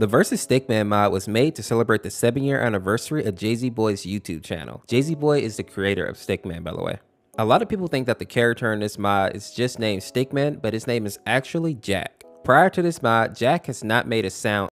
The Versus Stickman mod was made to celebrate the 7 year anniversary of Jay-Z Boy's YouTube channel. Jay-Z Boy is the creator of Stickman by the way. A lot of people think that the character in this mod is just named Stickman, but his name is actually Jack. Prior to this mod, Jack has not made a sound